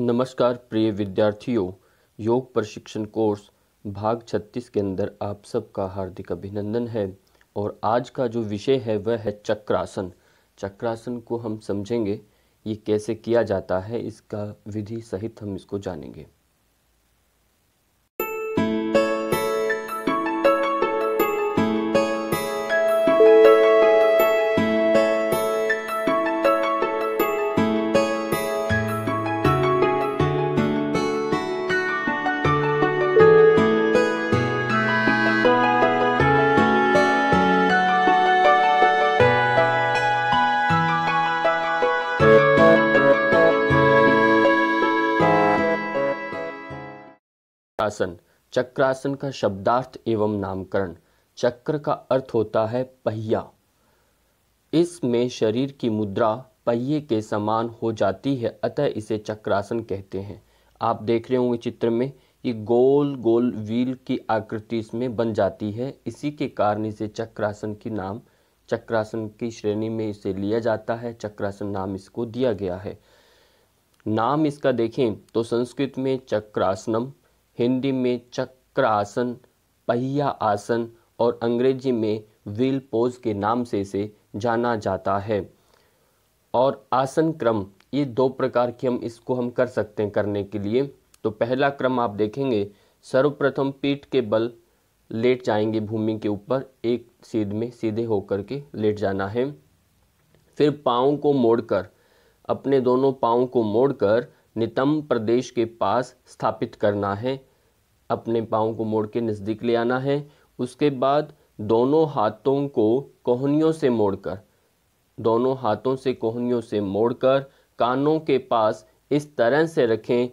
नमस्कार प्रिय विद्यार्थियों योग प्रशिक्षण कोर्स भाग 36 के अंदर आप सबका हार्दिक अभिनंदन है और आज का जो विषय है वह है चक्रासन चक्रासन को हम समझेंगे ये कैसे किया जाता है इसका विधि सहित हम इसको जानेंगे आसन चक्रासन का शब्दार्थ एवं नामकरण चक्र का अर्थ होता है पहिया इसमें शरीर की मुद्रा पहिए के समान हो जाती है अतः इसे चक्रासन कहते हैं आप देख रहे होंगे चित्र में ये गोल गोल व्हील की आकृति इसमें बन जाती है इसी के कारण इसे चक्रासन की नाम चक्रासन की श्रेणी में इसे लिया जाता है चक्रासन नाम इसको दिया गया है नाम इसका देखें तो संस्कृत में चक्रासनम हिंदी में चक्र आसन पहिया आसन और अंग्रेजी में व्हील पोज के नाम से इसे जाना जाता है और आसन क्रम ये दो प्रकार के हम इसको हम कर सकते हैं करने के लिए तो पहला क्रम आप देखेंगे सर्वप्रथम पीठ के बल लेट जाएंगे भूमि के ऊपर एक सीध में सीधे होकर के लेट जाना है फिर पाँव को मोड़कर अपने दोनों पाँव को मोड़कर नितम प्रदेश के पास स्थापित करना है अपने पाँव को मोड़ के नज़दीक ले आना है उसके बाद दोनों हाथों को कोहनियों से मोड़कर दोनों हाथों से कोहनियों से मोड़कर कानों के पास इस तरह से रखें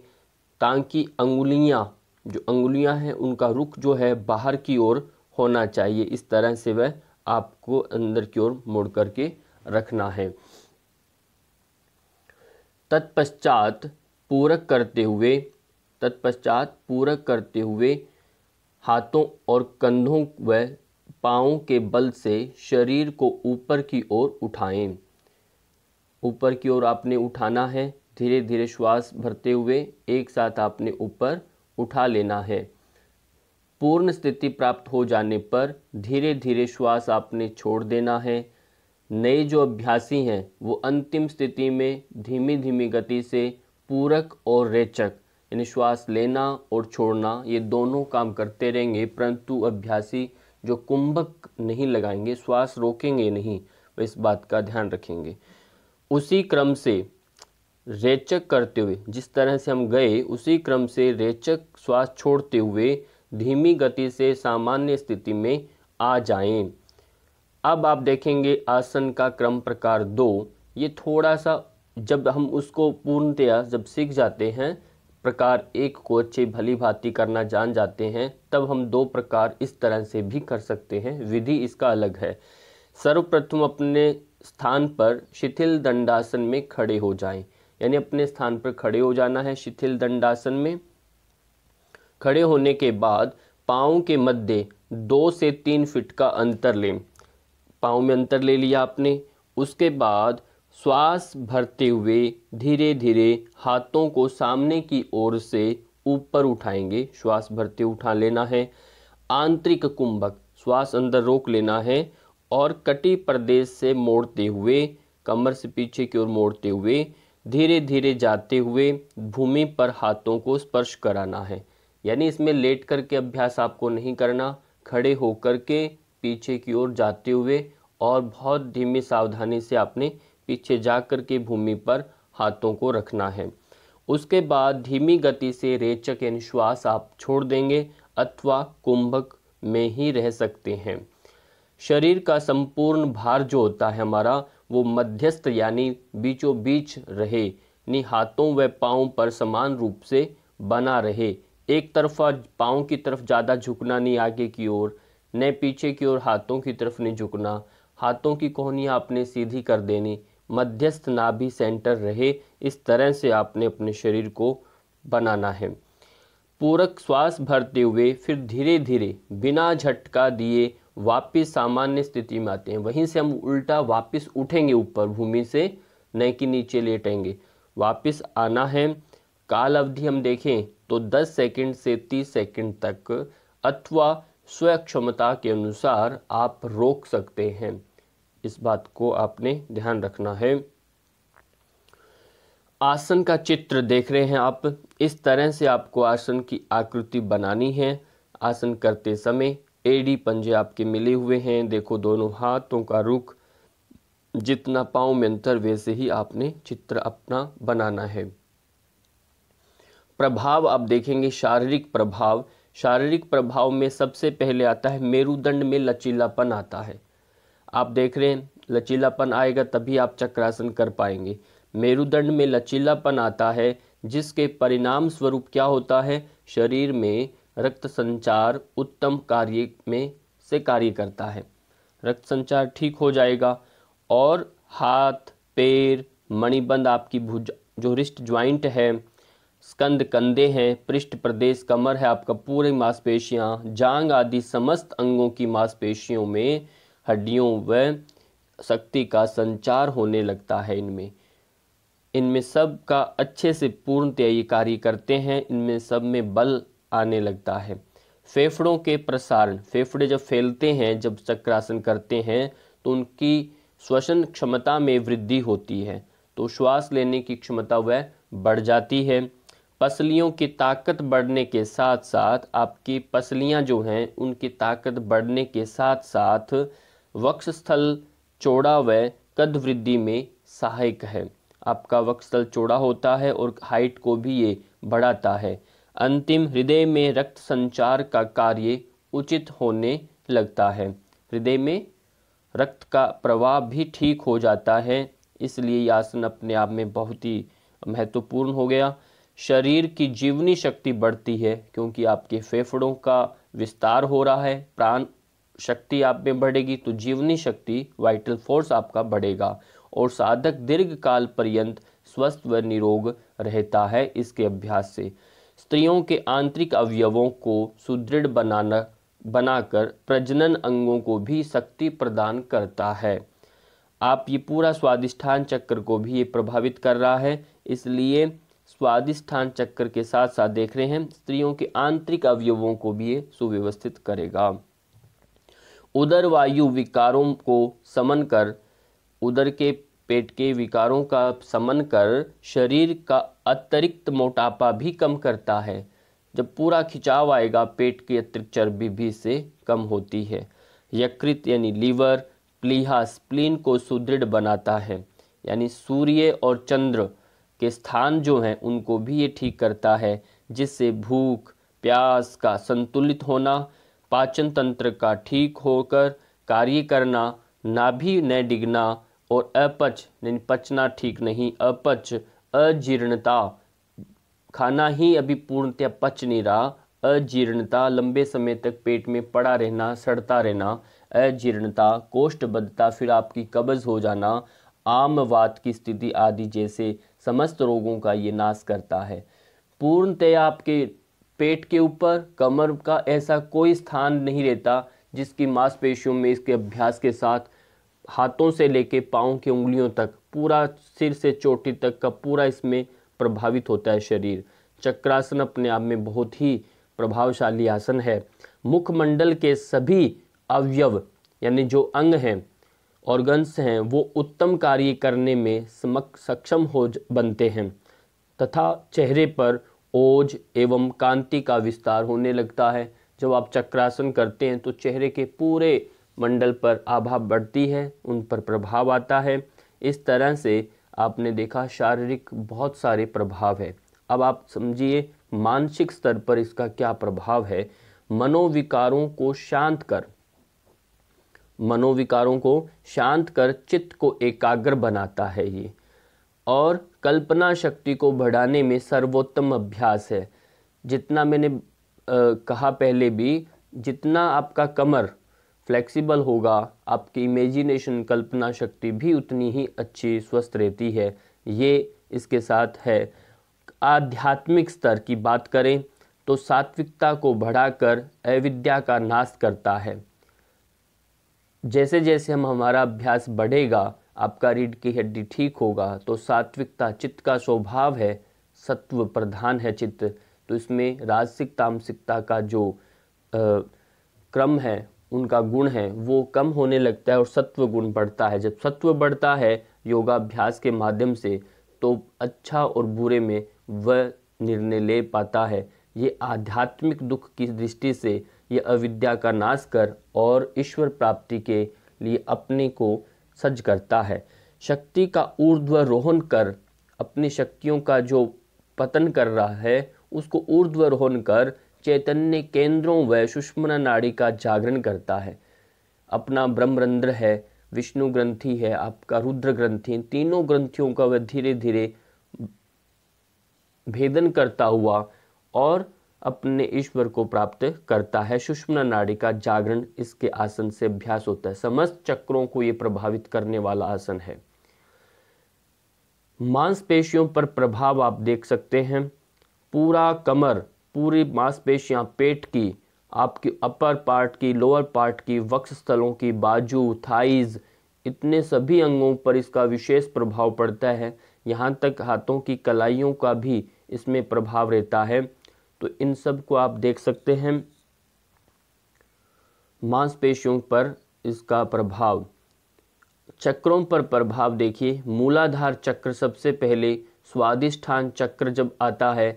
ताकि अंगुलियां जो अंगुलियां हैं उनका रुख जो है बाहर की ओर होना चाहिए इस तरह से वह आपको अंदर की ओर मोड़ करके रखना है तत्पश्चात पूरक करते हुए तत्पश्चात पूरक करते हुए हाथों और कंधों व पाँव के बल से शरीर को ऊपर की ओर उठाएं ऊपर की ओर आपने उठाना है धीरे धीरे श्वास भरते हुए एक साथ आपने ऊपर उठा लेना है पूर्ण स्थिति प्राप्त हो जाने पर धीरे धीरे श्वास आपने छोड़ देना है नए जो अभ्यासी हैं वो अंतिम स्थिति में धीमी धीमी गति से पूरक और रेचक यानी श्वास लेना और छोड़ना ये दोनों काम करते रहेंगे परंतु अभ्यासी जो कुंभक नहीं लगाएंगे श्वास रोकेंगे नहीं वे इस बात का ध्यान रखेंगे उसी क्रम से रेचक करते हुए जिस तरह से हम गए उसी क्रम से रेचक श्वास छोड़ते हुए धीमी गति से सामान्य स्थिति में आ जाएं। अब आप देखेंगे आसन का क्रम प्रकार दो ये थोड़ा सा जब हम उसको पूर्णतया जब सीख जाते हैं प्रकार एक को अच्छी भली भांति करना जान जाते हैं तब हम दो प्रकार इस तरह से भी कर सकते हैं विधि इसका अलग है सर्वप्रथम अपने स्थान पर शिथिल दंडासन में खड़े हो जाएं यानी अपने स्थान पर खड़े हो जाना है शिथिल दंडासन में खड़े होने के बाद पाँव के मध्य दो से तीन फिट का अंतर लें पाँव में अंतर ले लिया आपने उसके बाद श्वास भरते हुए धीरे धीरे हाथों को सामने की ओर से ऊपर उठाएंगे श्वास भरते उठा लेना है आंतरिक कुंभक श्वास अंदर रोक लेना है और कटी प्रदेश से मोड़ते हुए कमर से पीछे की ओर मोड़ते हुए धीरे धीरे जाते हुए भूमि पर हाथों को स्पर्श कराना है यानी इसमें लेट करके अभ्यास आपको नहीं करना खड़े होकर के पीछे की ओर जाते हुए और बहुत धीमी सावधानी से आपने पीछे जाकर के भूमि पर हाथों को रखना है उसके बाद धीमी गति से रेचक एन श्वास आप छोड़ देंगे अथवा कुंभक में ही रह सकते हैं शरीर का संपूर्ण भार जो होता है हमारा वो मध्यस्थ यानी बीचों बीच रहे यानी हाथों व पाँव पर समान रूप से बना रहे एक तरफा पाँव की तरफ ज़्यादा झुकना नहीं आगे की ओर न पीछे की ओर हाथों की तरफ नहीं झुकना हाथों की कोहनियाँ आपने सीधी कर देनी मध्यस्थ नाभि सेंटर रहे इस तरह से आपने अपने शरीर को बनाना है पूरक श्वास भरते हुए फिर धीरे धीरे बिना झटका दिए वापस सामान्य स्थिति में आते हैं वहीं से हम उल्टा वापस उठेंगे ऊपर भूमि से न कि नीचे लेटेंगे वापस आना है काल अवधि हम देखें तो 10 सेकंड से 30 सेकंड तक अथवा क्षमता के अनुसार आप रोक सकते हैं इस बात को आपने ध्यान रखना है आसन का चित्र देख रहे हैं आप इस तरह से आपको आसन की आकृति बनानी है आसन करते समय एडी पंजे आपके मिले हुए हैं देखो दोनों हाथों का रुख जितना पाँव में अंतर वैसे ही आपने चित्र अपना बनाना है प्रभाव आप देखेंगे शारीरिक प्रभाव शारीरिक प्रभाव में सबसे पहले आता है मेरुदंड में लचीलापन आता है आप देख रहे हैं लचीलापन आएगा तभी आप चक्रासन कर पाएंगे मेरुदंड में लचीलापन आता है जिसके परिणाम स्वरूप क्या होता है शरीर में रक्त संचार उत्तम कार्य में से कार्य करता है रक्त संचार ठीक हो जाएगा और हाथ पैर मणिबंध आपकी भुज जो रिस्ट ज्वाइंट है स्कंद कंधे हैं पृष्ठ प्रदेश कमर है आपका पूरे मांसपेशियां जांग आदि समस्त अंगों की मांसपेशियों में हड्डियों व शक्ति का संचार होने लगता है इनमें इनमें सब का अच्छे से पूर्णतया कार्य करते हैं इनमें सब में बल आने लगता है फेफड़ों के प्रसारण फेफड़े जब फैलते हैं जब चक्रासन करते हैं तो उनकी श्वसन क्षमता में वृद्धि होती है तो श्वास लेने की क्षमता वह बढ़ जाती है पसलियों की ताकत बढ़ने के साथ साथ आपकी पसलियां जो हैं उनकी ताकत बढ़ने के साथ साथ वक्षस्थल चौड़ा व कद वृद्धि में सहायक है आपका वक्षस्थल चौड़ा होता है और हाइट को भी ये बढ़ाता है अंतिम हृदय में रक्त संचार का कार्य उचित होने लगता है हृदय में रक्त का प्रवाह भी ठीक हो जाता है इसलिए यह आसन अपने आप में बहुत ही महत्वपूर्ण हो गया शरीर की जीवनी शक्ति बढ़ती है क्योंकि आपके फेफड़ों का विस्तार हो रहा है प्राण शक्ति आप में बढ़ेगी तो जीवनी शक्ति वाइटल फोर्स आपका बढ़ेगा और साधक दीर्घ काल पर्यंत स्वस्थ व निरोग रहता है इसके अभ्यास से स्त्रियों के आंतरिक अवयवों को सुदृढ़ बनाना बनाकर प्रजनन अंगों को भी शक्ति प्रदान करता है आप ये पूरा स्वादिष्ठान चक्र को भी ये प्रभावित कर रहा है इसलिए स्वादिष्ठान चक्र के साथ साथ देख रहे हैं स्त्रियों के आंतरिक अवयवों को भी ये सुव्यवस्थित करेगा उदर वायु विकारों को समन कर उदर के पेट के विकारों का समन कर शरीर का अतिरिक्त मोटापा भी कम करता है जब पूरा खिंचाव आएगा पेट की अतिरिक्त चर्बी भी से कम होती है यकृत यानी लीवर प्लीहा स्प्लीन को सुदृढ़ बनाता है यानी सूर्य और चंद्र के स्थान जो हैं उनको भी ये ठीक करता है जिससे भूख प्यास का संतुलित होना पाचन तंत्र का ठीक होकर कार्य करना नाभि न डिगना और अपच यानी पचना ठीक नहीं अपच अजीर्णता खाना ही अभी पूर्णतया पच नहीं रहा अजीर्णता लंबे समय तक पेट में पड़ा रहना सड़ता रहना अजीर्णता कोष्ठबद्धता फिर आपकी कब्ज़ हो जाना वात की स्थिति आदि जैसे समस्त रोगों का ये नाश करता है पूर्णतया आपके पेट के ऊपर कमर का ऐसा कोई स्थान नहीं रहता जिसकी मांसपेशियों में इसके अभ्यास के साथ हाथों से लेके पाँव की उंगलियों तक पूरा सिर से चोटी तक का पूरा इसमें प्रभावित होता है शरीर चक्रासन अपने आप में बहुत ही प्रभावशाली आसन है मुखमंडल के सभी अवयव यानी जो अंग हैं ऑर्गन्स हैं वो उत्तम कार्य करने में समक सक्षम हो बनते हैं तथा चेहरे पर ओज एवं कांति का विस्तार होने लगता है जब आप चक्रासन करते हैं तो चेहरे के पूरे मंडल पर आभा बढ़ती है उन पर प्रभाव आता है इस तरह से आपने देखा शारीरिक बहुत सारे प्रभाव है अब आप समझिए मानसिक स्तर पर इसका क्या प्रभाव है मनोविकारों को शांत कर मनोविकारों को शांत कर चित्त को एकाग्र बनाता है ये और कल्पना शक्ति को बढ़ाने में सर्वोत्तम अभ्यास है जितना मैंने कहा पहले भी जितना आपका कमर फ्लेक्सिबल होगा आपकी इमेजिनेशन कल्पना शक्ति भी उतनी ही अच्छी स्वस्थ रहती है ये इसके साथ है आध्यात्मिक स्तर की बात करें तो सात्विकता को बढ़ाकर अविद्या का नाश करता है जैसे जैसे हम हमारा अभ्यास बढ़ेगा आपका रीढ़ की हड्डी ठीक होगा तो सात्विकता चित्त का स्वभाव है सत्व प्रधान है चित्त तो इसमें राजसिक तामसिकता का जो आ, क्रम है उनका गुण है वो कम होने लगता है और सत्व गुण बढ़ता है जब सत्व बढ़ता है योगाभ्यास के माध्यम से तो अच्छा और बुरे में वह निर्णय ले पाता है ये आध्यात्मिक दुख की दृष्टि से ये अविद्या का नाश कर और ईश्वर प्राप्ति के लिए अपने को सज्ज करता है शक्ति का ऊर्ध्व रोहन कर अपनी शक्तियों का जो पतन कर रहा है उसको ऊर्ध्व रोहन कर चैतन्य केंद्रों व सुष्मना नाड़ी का जागरण करता है अपना ब्रह्मरंध्र है विष्णु ग्रंथि है आपका रुद्र ग्रंथि तीनों ग्रंथियों का वह धीरे धीरे भेदन करता हुआ और अपने ईश्वर को प्राप्त करता है सुषमना नाड़ी का जागरण इसके आसन से अभ्यास होता है समस्त चक्रों को यह प्रभावित करने वाला आसन है मांसपेशियों पर प्रभाव आप देख सकते हैं पूरा कमर पूरी मांसपेशियां पेट की आपकी अपर पार्ट की लोअर पार्ट की वक्ष स्थलों की बाजू थाइज इतने सभी अंगों पर इसका विशेष प्रभाव पड़ता है यहाँ तक हाथों की कलाइयों का भी इसमें प्रभाव रहता है तो इन सब को आप देख सकते हैं मांसपेशियों पर इसका प्रभाव चक्रों पर प्रभाव देखिए मूलाधार चक्र सबसे पहले स्वादिष्ठान चक्र जब आता है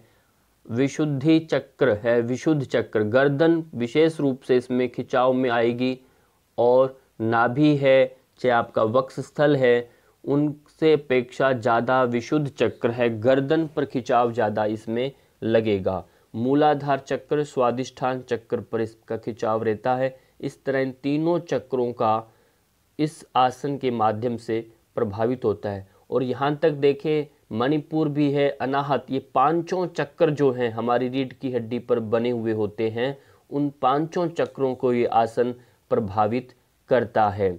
विशुद्धि चक्र है विशुद्ध चक्र गर्दन विशेष रूप से इसमें खिंचाव में आएगी और नाभि है चाहे आपका वक्ष स्थल है उनसे अपेक्षा ज़्यादा विशुद्ध चक्र है गर्दन पर खिंचाव ज़्यादा इसमें लगेगा मूलाधार चक्र स्वादिष्ठान चक्र पर इसका खिंचाव रहता है इस तरह इन तीनों चक्रों का इस आसन के माध्यम से प्रभावित होता है और यहाँ तक देखें मणिपुर भी है अनाहत ये पांचों चक्कर जो हैं हमारी रीढ़ की हड्डी पर बने हुए होते हैं उन पांचों चक्रों को ये आसन प्रभावित करता है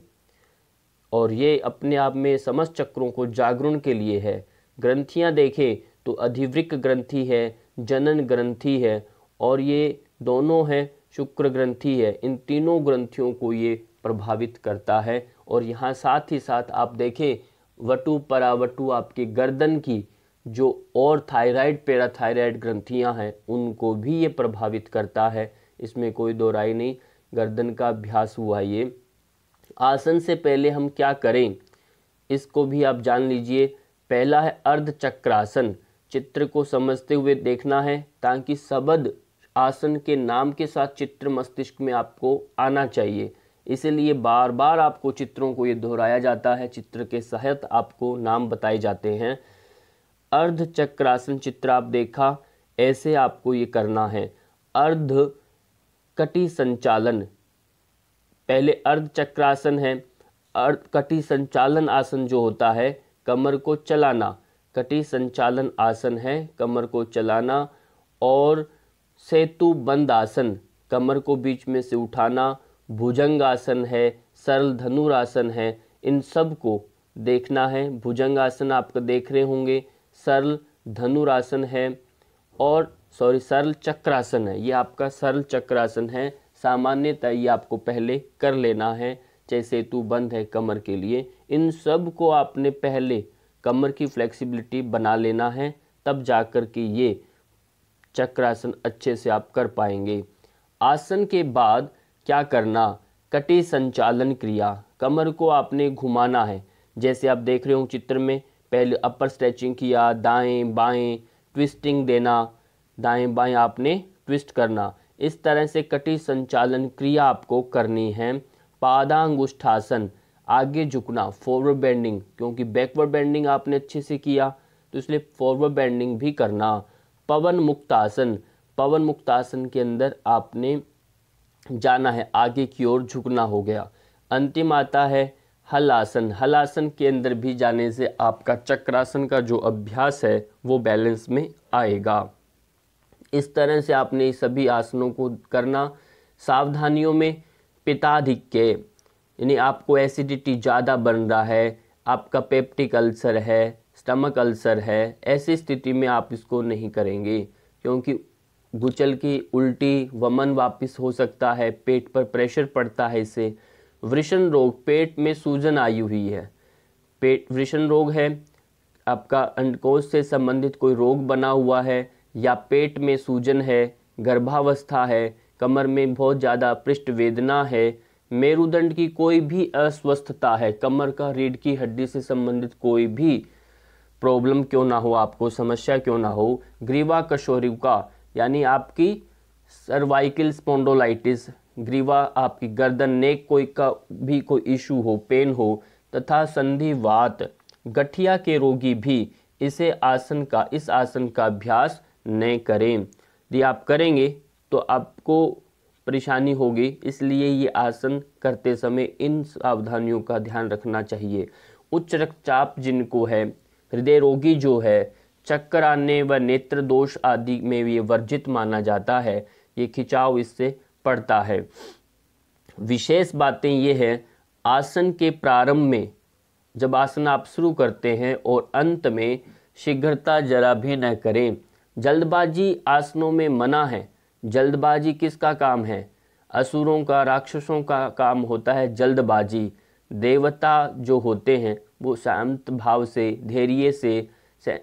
और ये अपने आप में समस्त चक्रों को जागरण के लिए है ग्रंथियाँ देखें तो अधिवृक ग्रंथि है जनन ग्रंथि है और ये दोनों हैं शुक्र ग्रंथि है इन तीनों ग्रंथियों को ये प्रभावित करता है और यहाँ साथ ही साथ आप देखें वटु परावटु आपके गर्दन की जो और थायराइड पैराथायराइड ग्रंथियाँ हैं उनको भी ये प्रभावित करता है इसमें कोई दो राय नहीं गर्दन का अभ्यास हुआ ये आसन से पहले हम क्या करें इसको भी आप जान लीजिए पहला है अर्धचक्रासन चित्र को समझते हुए देखना है ताकि सबद आसन के नाम के साथ चित्र मस्तिष्क में आपको आना चाहिए इसलिए बार बार आपको चित्रों को ये दोहराया जाता है चित्र के सहित आपको नाम बताए जाते हैं अर्ध चक्रासन चित्र आप देखा ऐसे आपको ये करना है अर्ध कटी संचालन पहले अर्ध चक्रासन है अर्ध कटी संचालन आसन जो होता है कमर को चलाना कटी संचालन आसन है कमर को चलाना और सेतु बंद आसन कमर को बीच में से उठाना भुजंग आसन है सरल धनुरासन है इन सब को देखना है भुजंग आसन आप देख रहे होंगे सरल धनुरासन है और सॉरी सरल चक्रासन है ये आपका सरल चक्रासन है सामान्यतः ये आपको पहले कर लेना है चाहे सेतु बंद है कमर के लिए इन सब को आपने पहले कमर की फ्लेक्सिबिलिटी बना लेना है तब जाकर के ये चक्रासन अच्छे से आप कर पाएंगे आसन के बाद क्या करना कटे संचालन क्रिया कमर को आपने घुमाना है जैसे आप देख रहे हो चित्र में पहले अपर स्ट्रेचिंग किया दाएं बाएं ट्विस्टिंग देना दाएं बाएं आपने ट्विस्ट करना इस तरह से कटी संचालन क्रिया आपको करनी है पादांगुष्ठासन आगे झुकना फॉरवर्ड बेंडिंग क्योंकि बैकवर्ड बेंडिंग आपने अच्छे से किया तो इसलिए फॉरवर्ड बेंडिंग भी करना पवन मुक्तासन पवन मुक्तासन के अंदर आपने जाना है आगे की ओर झुकना हो गया अंतिम आता है हलासन हलासन के अंदर भी जाने से आपका चक्रासन का जो अभ्यास है वो बैलेंस में आएगा इस तरह से आपने सभी आसनों को करना सावधानियों में पिताधिक के यानी आपको एसिडिटी ज़्यादा बन रहा है आपका पेप्टिक अल्सर है स्टमक अल्सर है ऐसी स्थिति में आप इसको नहीं करेंगे क्योंकि गुचल की उल्टी वमन वापस हो सकता है पेट पर प्रेशर पड़ता है इससे वृषण रोग पेट में सूजन आई हुई है पेट वृषण रोग है आपका अंडकोश से संबंधित कोई रोग बना हुआ है या पेट में सूजन है गर्भावस्था है कमर में बहुत ज़्यादा पृष्ठ वेदना है मेरुदंड की कोई भी अस्वस्थता है कमर का रीढ़ की हड्डी से संबंधित कोई भी प्रॉब्लम क्यों ना हो आपको समस्या क्यों ना हो ग्रीवा कशोरिका यानी आपकी सर्वाइकल स्पोंडोलाइटिस ग्रीवा आपकी गर्दन नेक कोई का भी कोई इशू हो पेन हो तथा संधिवात गठिया के रोगी भी इसे आसन का इस आसन का अभ्यास नहीं करें यदि आप करेंगे तो आपको परेशानी होगी इसलिए ये आसन करते समय इन सावधानियों का ध्यान रखना चाहिए उच्च रक्तचाप जिनको है हृदय रोगी जो है चक्कर आने व नेत्र दोष आदि में ये वर्जित माना जाता है ये खिंचाव इससे पड़ता है विशेष बातें ये है आसन के प्रारंभ में जब आसन आप शुरू करते हैं और अंत में शीघ्रता जरा भी न करें जल्दबाजी आसनों में मना है जल्दबाजी किसका काम है असुरों का राक्षसों का काम होता है जल्दबाजी देवता जो होते हैं वो शांत भाव से धैर्य से,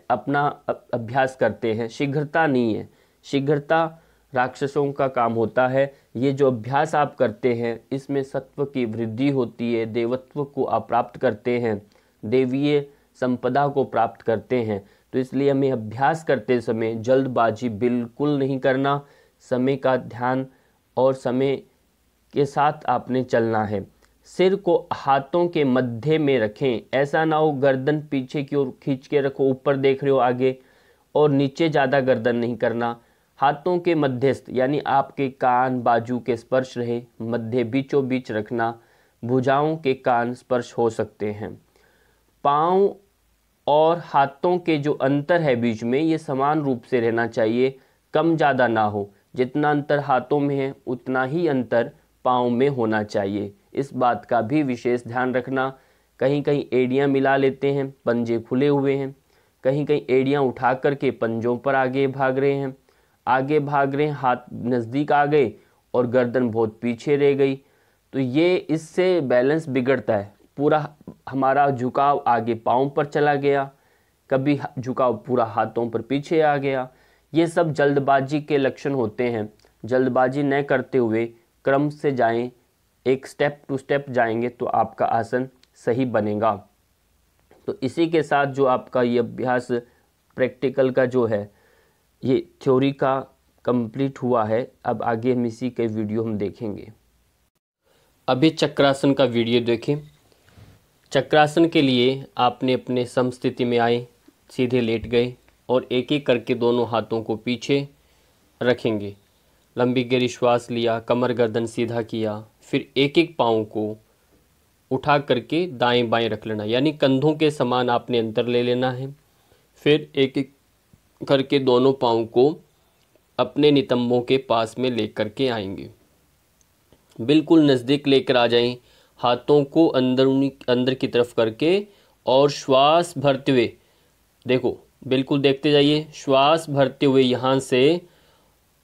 अपना अभ्यास करते हैं शीघ्रता नहीं है शीघ्रता राक्षसों का काम होता है ये जो अभ्यास आप करते हैं इसमें सत्व की वृद्धि होती है देवत्व को आप प्राप्त करते हैं देवीय संपदा को प्राप्त करते हैं तो इसलिए हमें अभ्यास करते समय जल्दबाजी बिल्कुल नहीं करना समय का ध्यान और समय के साथ आपने चलना है सिर को हाथों के मध्य में रखें ऐसा ना हो गर्दन पीछे की ओर खींच के रखो ऊपर देख रहे हो आगे और नीचे ज़्यादा गर्दन नहीं करना हाथों के मध्यस्थ यानी आपके कान बाजू के स्पर्श रहे मध्य बीचों बीच रखना भुजाओं के कान स्पर्श हो सकते हैं पाँव और हाथों के जो अंतर है बीच में ये समान रूप से रहना चाहिए कम ज़्यादा ना हो जितना अंतर हाथों में है उतना ही अंतर पाँव में होना चाहिए इस बात का भी विशेष ध्यान रखना कहीं कहीं एड़ियाँ मिला लेते हैं पंजे खुले हुए हैं कहीं कहीं एड़ियाँ उठा करके पंजों पर आगे भाग रहे हैं आगे भाग रहे हैं हाथ नज़दीक आ गए और गर्दन बहुत पीछे रह गई तो ये इससे बैलेंस बिगड़ता है पूरा हमारा झुकाव आगे पाँव पर चला गया कभी झुकाव पूरा हाथों पर पीछे आ गया ये सब जल्दबाजी के लक्षण होते हैं जल्दबाजी न करते हुए क्रम से जाएं एक स्टेप टू स्टेप जाएंगे तो आपका आसन सही बनेगा तो इसी के साथ जो आपका ये अभ्यास प्रैक्टिकल का जो है ये थ्योरी का कंप्लीट हुआ है अब आगे हम इसी के वीडियो हम देखेंगे अभी चक्रासन का वीडियो देखें चक्रासन के लिए आपने अपने समस्थिति में आए सीधे लेट गए और एक एक करके दोनों हाथों को पीछे रखेंगे लंबी गहरी श्वास लिया कमर गर्दन सीधा किया फिर एक एक पाँव को उठा करके दाएं बाएं रख लेना यानी कंधों के समान आपने अंतर ले लेना है फिर एक एक करके दोनों पाँव को अपने नितंबों के पास में ले के आएंगे बिल्कुल नज़दीक लेकर आ जाएं हाथों को अंदरूनी अंदर की तरफ करके और श्वास भरते हुए देखो बिल्कुल देखते जाइए श्वास भरते हुए यहाँ से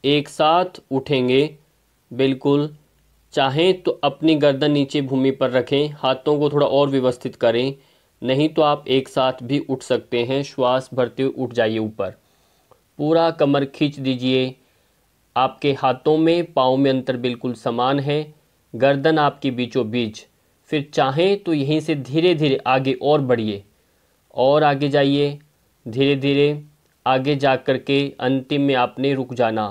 एक साथ उठेंगे बिल्कुल चाहें तो अपनी गर्दन नीचे भूमि पर रखें हाथों को थोड़ा और व्यवस्थित करें नहीं तो आप एक साथ भी उठ सकते हैं श्वास भरते हुए उठ जाइए ऊपर पूरा कमर खींच दीजिए आपके हाथों में पाँव में अंतर बिल्कुल समान है गर्दन आपके बीचों बीच फिर चाहें तो यहीं से धीरे धीरे आगे और बढ़िए और आगे जाइए धीरे धीरे आगे जा कर के अंतिम में आपने रुक जाना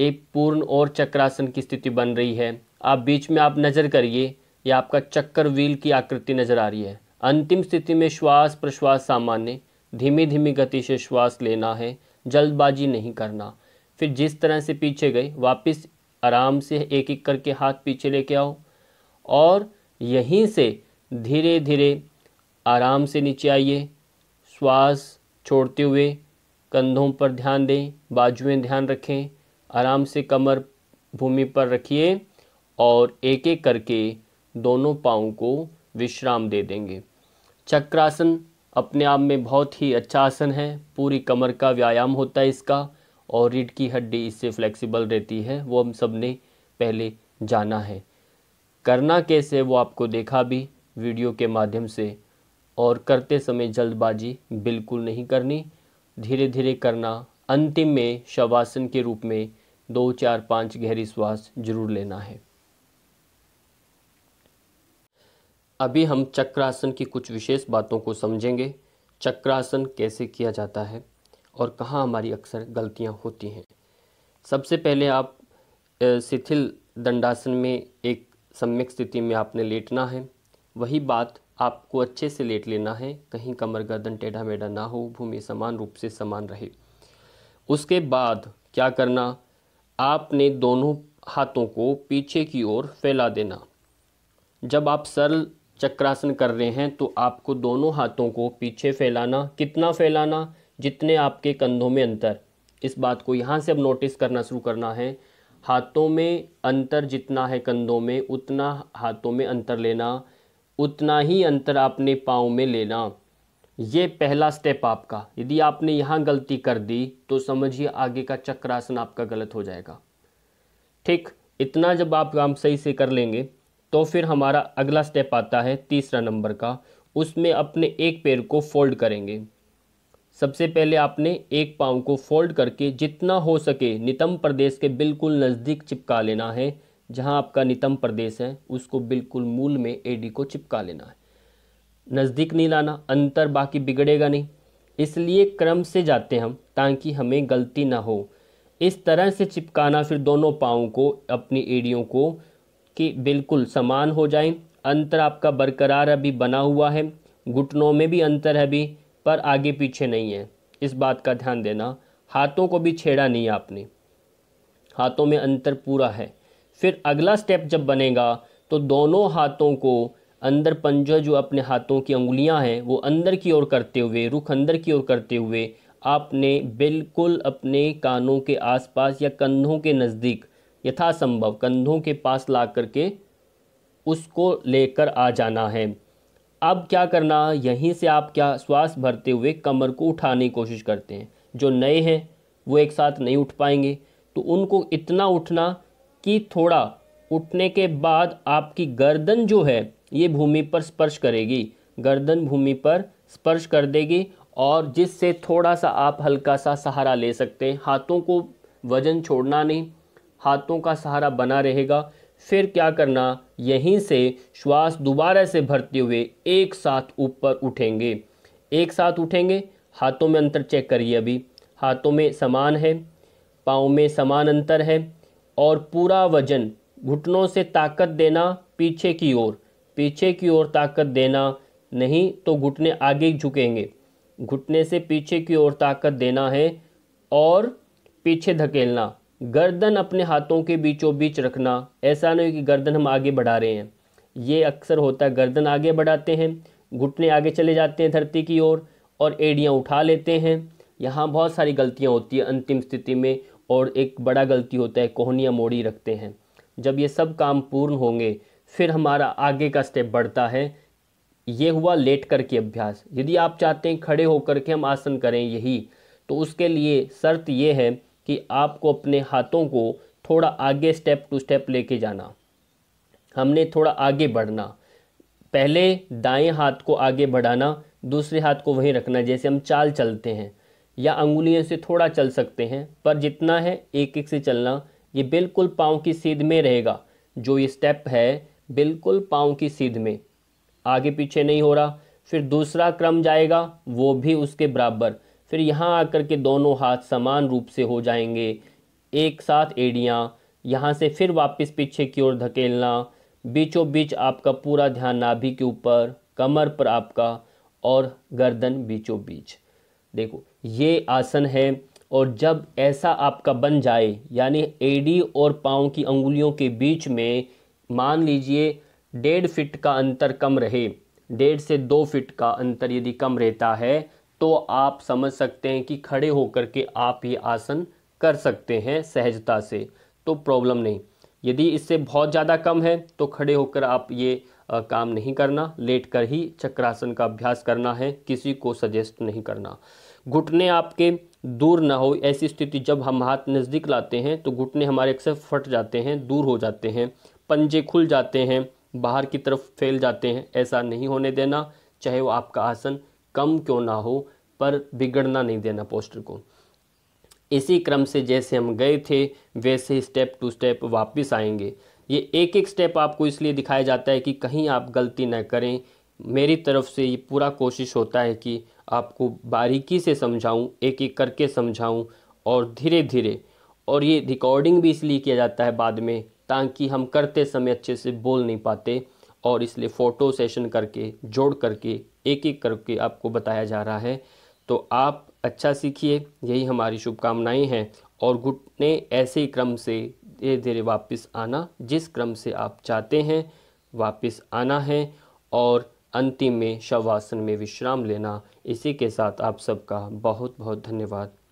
एक पूर्ण और चक्रासन की स्थिति बन रही है आप बीच में आप नज़र करिए या आपका चक्कर व्हील की आकृति नज़र आ रही है अंतिम स्थिति में श्वास प्रश्वास सामान्य धीमी धीमी गति से श्वास लेना है जल्दबाजी नहीं करना फिर जिस तरह से पीछे गए वापस आराम से एक एक करके हाथ पीछे लेके आओ और यहीं से धीरे धीरे आराम से नीचे आइए श्वास छोड़ते हुए कंधों पर ध्यान दें बाजुएं ध्यान रखें आराम से कमर भूमि पर रखिए और एक एक करके दोनों पाँव को विश्राम दे देंगे चक्रासन अपने आप में बहुत ही अच्छा आसन है पूरी कमर का व्यायाम होता है इसका और रीढ़ की हड्डी इससे फ्लेक्सिबल रहती है वो हम सब ने पहले जाना है करना कैसे वो आपको देखा भी वीडियो के माध्यम से और करते समय जल्दबाजी बिल्कुल नहीं करनी धीरे धीरे करना अंतिम में शवासन के रूप में दो चार पाँच गहरी श्वास जरूर लेना है अभी हम चक्रासन की कुछ विशेष बातों को समझेंगे चक्रासन कैसे किया जाता है और कहाँ हमारी अक्सर गलतियाँ होती हैं सबसे पहले आप शिथिल दंडासन में एक सम्यक स्थिति में आपने लेटना है वही बात आपको अच्छे से लेट लेना है कहीं कमर गर्दन टेढ़ा मेढ़ा ना हो भूमि समान रूप से समान रहे उसके बाद क्या करना आपने दोनों हाथों को पीछे की ओर फैला देना जब आप सरल चक्रासन कर रहे हैं तो आपको दोनों हाथों को पीछे फैलाना कितना फैलाना जितने आपके कंधों में अंतर इस बात को यहाँ से अब नोटिस करना शुरू करना है हाथों में अंतर जितना है कंधों में उतना हाथों में अंतर लेना उतना ही अंतर आपने पाँव में लेना ये पहला स्टेप आपका यदि आपने यहाँ गलती कर दी तो समझिए आगे का चक्रासन आपका गलत हो जाएगा ठीक इतना जब आप काम सही से कर लेंगे तो फिर हमारा अगला स्टेप आता है तीसरा नंबर का उसमें अपने एक पैर को फोल्ड करेंगे सबसे पहले आपने एक पाँव को फोल्ड करके जितना हो सके नितम प्रदेश के बिल्कुल नज़दीक चिपका लेना है जहाँ आपका नितम प्रदेश है उसको बिल्कुल मूल में ए को चिपका लेना है नज़दीक नहीं लाना अंतर बाकी बिगड़ेगा नहीं इसलिए क्रम से जाते हम ताकि हमें गलती ना हो इस तरह से चिपकाना फिर दोनों पाँव को अपनी एड़ियों को कि बिल्कुल समान हो जाए अंतर आपका बरकरार अभी बना हुआ है घुटनों में भी अंतर है अभी पर आगे पीछे नहीं है इस बात का ध्यान देना हाथों को भी छेड़ा नहीं आपने हाथों में अंतर पूरा है फिर अगला स्टेप जब बनेगा तो दोनों हाथों को अंदर पंजा जो अपने हाथों की उंगलियां हैं वो अंदर की ओर करते हुए रुख अंदर की ओर करते हुए आपने बिल्कुल अपने कानों के आसपास या कंधों के नज़दीक यथासंभव कंधों के पास ला करके उसको लेकर आ जाना है अब क्या करना यहीं से आप क्या श्वास भरते हुए कमर को उठाने की कोशिश करते हैं जो नए हैं वो एक साथ नहीं उठ पाएंगे तो उनको इतना उठना कि थोड़ा उठने के बाद आपकी गर्दन जो है ये भूमि पर स्पर्श करेगी गर्दन भूमि पर स्पर्श कर देगी और जिससे थोड़ा सा आप हल्का सा सहारा ले सकते हैं हाथों को वजन छोड़ना नहीं हाथों का सहारा बना रहेगा फिर क्या करना यहीं से श्वास दोबारा से भरते हुए एक साथ ऊपर उठेंगे एक साथ उठेंगे हाथों में अंतर चेक करिए अभी हाथों में समान है पाँव में समान अंतर है और पूरा वजन घुटनों से ताकत देना पीछे की ओर पीछे की ओर ताकत देना नहीं तो घुटने आगे झुकेंगे घुटने से पीछे की ओर ताकत देना है और पीछे धकेलना गर्दन अपने हाथों के बीचों बीच रखना ऐसा नहीं कि गर्दन हम आगे बढ़ा रहे हैं ये अक्सर होता है गर्दन आगे बढ़ाते हैं घुटने आगे चले जाते हैं धरती की ओर और, और एड़ियाँ उठा लेते हैं यहाँ बहुत सारी गलतियाँ होती है अंतिम स्थिति में और एक बड़ा गलती होता है कोहनिया मोड़ी रखते हैं जब ये सब काम पूर्ण होंगे फिर हमारा आगे का स्टेप बढ़ता है ये हुआ लेट कर के अभ्यास यदि आप चाहते हैं खड़े होकर के हम आसन करें यही तो उसके लिए शर्त ये है कि आपको अपने हाथों को थोड़ा आगे स्टेप टू स्टेप लेके जाना हमने थोड़ा आगे बढ़ना पहले दाएं हाथ को आगे बढ़ाना दूसरे हाथ को वहीं रखना जैसे हम चाल चलते हैं या अंगुलियों से थोड़ा चल सकते हैं पर जितना है एक एक से चलना ये बिल्कुल पाँव की सीध में रहेगा जो ये स्टेप है बिल्कुल पाँव की सीध में आगे पीछे नहीं हो रहा फिर दूसरा क्रम जाएगा वो भी उसके बराबर फिर यहाँ आकर के दोनों हाथ समान रूप से हो जाएंगे एक साथ एड़ियाँ यहाँ से फिर वापस पीछे की ओर धकेलना बीचों बीच आपका पूरा ध्यान नाभि के ऊपर कमर पर आपका और गर्दन बीचों बीच देखो ये आसन है और जब ऐसा आपका बन जाए यानी एडी और पाँव की अंगुलियों के बीच में मान लीजिए डेढ़ फिट का अंतर कम रहे डेढ़ से दो फिट का अंतर यदि कम रहता है तो आप समझ सकते हैं कि खड़े होकर के आप ये आसन कर सकते हैं सहजता से तो प्रॉब्लम नहीं यदि इससे बहुत ज़्यादा कम है तो खड़े होकर आप ये आ, काम नहीं करना लेट कर ही चक्रासन का अभ्यास करना है किसी को सजेस्ट नहीं करना घुटने आपके दूर ना हो ऐसी स्थिति जब हम हाथ नज़दीक लाते हैं तो घुटने हमारे अक्सर फट जाते हैं दूर हो जाते हैं पंजे खुल जाते हैं बाहर की तरफ फैल जाते हैं ऐसा नहीं होने देना चाहे वो आपका आसन कम क्यों ना हो पर बिगड़ना नहीं देना पोस्टर को इसी क्रम से जैसे हम गए थे वैसे स्टेप टू स्टेप वापस आएंगे ये एक एक स्टेप आपको इसलिए दिखाया जाता है कि कहीं आप गलती ना करें मेरी तरफ से ये पूरा कोशिश होता है कि आपको बारीकी से समझाऊं एक एक करके समझाऊं और धीरे धीरे और ये रिकॉर्डिंग भी इसलिए किया जाता है बाद में ताकि हम करते समय अच्छे से बोल नहीं पाते और इसलिए फ़ोटो सेशन करके जोड़ करके एक एक करके आपको बताया जा रहा है तो आप अच्छा सीखिए यही हमारी शुभकामनाएं हैं और घुटने ऐसे क्रम से धीरे धीरे वापस आना जिस क्रम से आप चाहते हैं वापस आना है और अंतिम में शवासन में विश्राम लेना इसी के साथ आप सबका बहुत बहुत धन्यवाद